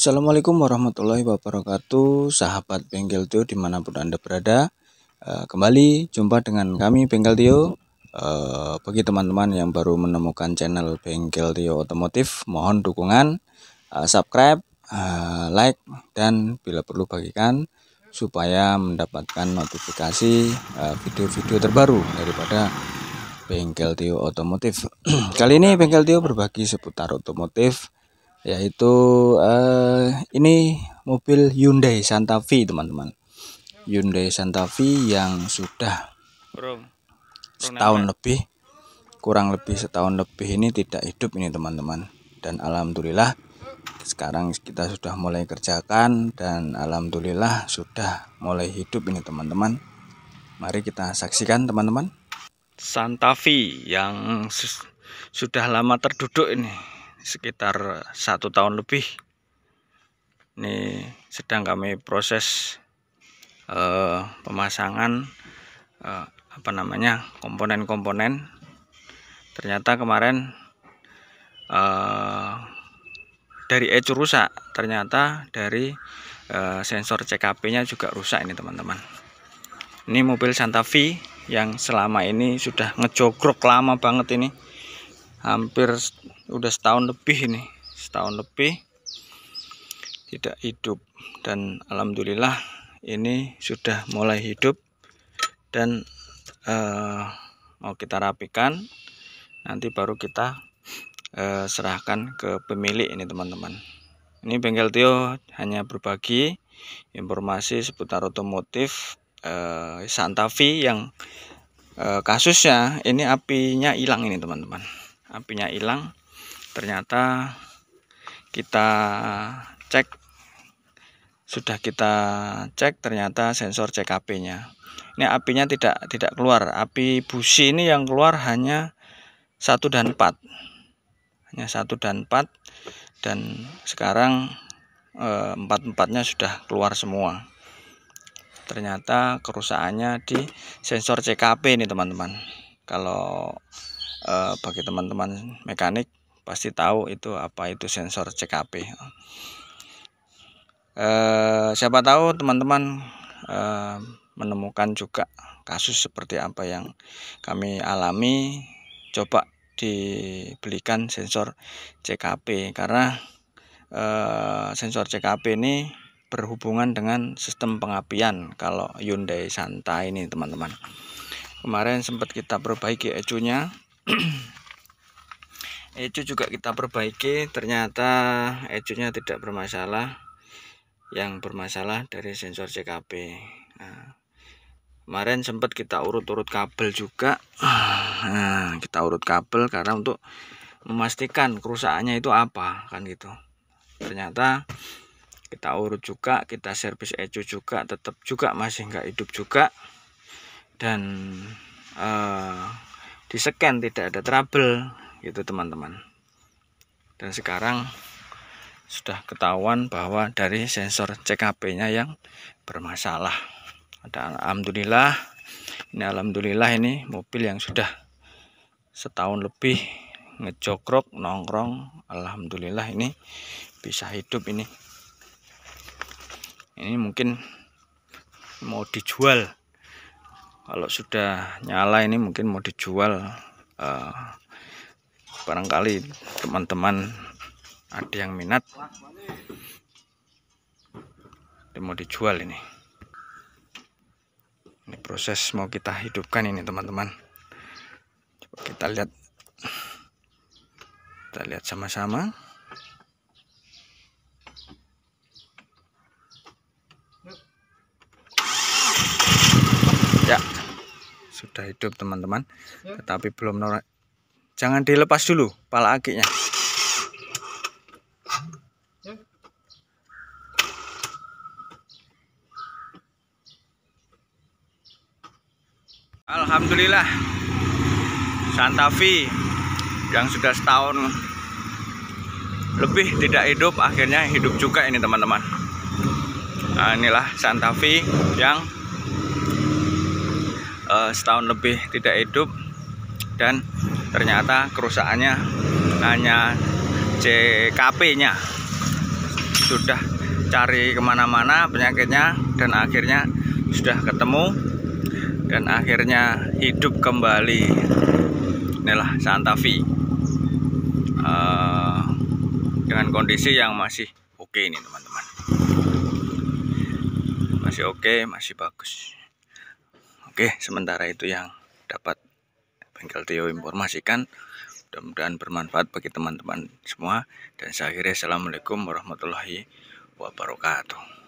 Assalamualaikum warahmatullahi wabarakatuh Sahabat Bengkel Tio dimanapun Anda berada eh, Kembali jumpa dengan kami Bengkel Tio eh, Bagi teman-teman yang baru menemukan channel Bengkel Tio Otomotif Mohon dukungan, eh, subscribe, like, dan bila perlu bagikan Supaya mendapatkan notifikasi video-video terbaru daripada Bengkel Tio Otomotif Kali ini Bengkel Tio berbagi seputar otomotif yaitu uh, ini mobil Hyundai Santa Fe teman-teman Hyundai Santa Fe yang sudah setahun lebih kurang lebih setahun lebih ini tidak hidup ini teman-teman dan alhamdulillah sekarang kita sudah mulai kerjakan dan alhamdulillah sudah mulai hidup ini teman-teman mari kita saksikan teman-teman Santa Fe yang sudah lama terduduk ini sekitar satu tahun lebih ini sedang kami proses eh, pemasangan eh, apa namanya komponen-komponen ternyata kemarin eh, dari ecu rusak ternyata dari eh, sensor CKP nya juga rusak ini teman-teman ini mobil Santa Fe yang selama ini sudah ngejogrok lama banget ini hampir udah setahun lebih ini setahun lebih tidak hidup dan alhamdulillah ini sudah mulai hidup dan uh, mau kita rapikan nanti baru kita uh, serahkan ke pemilik ini teman-teman ini bengkel Tio hanya berbagi informasi seputar otomotif eh, Santa Fe yang eh, kasusnya ini apinya hilang ini teman-teman apinya hilang ternyata kita cek sudah kita cek ternyata sensor CKP nya ini apinya tidak tidak keluar api busi ini yang keluar hanya satu dan empat hanya satu dan empat dan sekarang eh, empat-empatnya sudah keluar semua ternyata kerusakannya di sensor CKP ini teman-teman kalau eh, bagi teman-teman mekanik pasti tahu itu apa itu sensor CKP eh, siapa tahu teman-teman eh, menemukan juga kasus seperti apa yang kami alami coba dibelikan sensor CKP karena eh, sensor CKP ini berhubungan dengan sistem pengapian kalau Hyundai Santa ini teman-teman kemarin sempat kita perbaiki ecunya ecu juga kita perbaiki ternyata ECU-nya tidak bermasalah yang bermasalah dari sensor CKP nah, kemarin sempat kita urut-urut kabel juga nah, kita urut kabel karena untuk memastikan kerusakannya itu apa kan gitu ternyata kita urut juga kita servis ecu juga tetap juga masih nggak hidup juga dan eh, di scan tidak ada trouble gitu teman-teman dan sekarang sudah ketahuan bahwa dari sensor CKP nya yang bermasalah dan Alhamdulillah ini Alhamdulillah ini mobil yang sudah setahun lebih ngejokrok nongkrong Alhamdulillah ini bisa hidup ini ini mungkin mau dijual kalau sudah nyala ini mungkin mau dijual uh, barangkali teman-teman ada yang minat ini mau dijual ini ini proses mau kita hidupkan ini teman-teman coba kita lihat kita lihat sama-sama ya sudah hidup teman-teman tetapi belum Jangan dilepas dulu pala akiknya. Alhamdulillah Santa Fe yang sudah setahun lebih tidak hidup akhirnya hidup juga ini teman-teman nah, inilah Santa Fe yang uh, setahun lebih tidak hidup dan ternyata kerusakannya hanya ckp nya sudah cari kemana-mana penyakitnya dan akhirnya sudah ketemu dan akhirnya hidup kembali inilah Santa Fe uh, dengan kondisi yang masih oke okay ini teman-teman masih oke okay, masih bagus oke okay, sementara itu yang dapat Bengkel Teo informasikan. Mudah-mudahan bermanfaat bagi teman-teman semua. Dan saya akhirnya Assalamualaikum warahmatullahi wabarakatuh.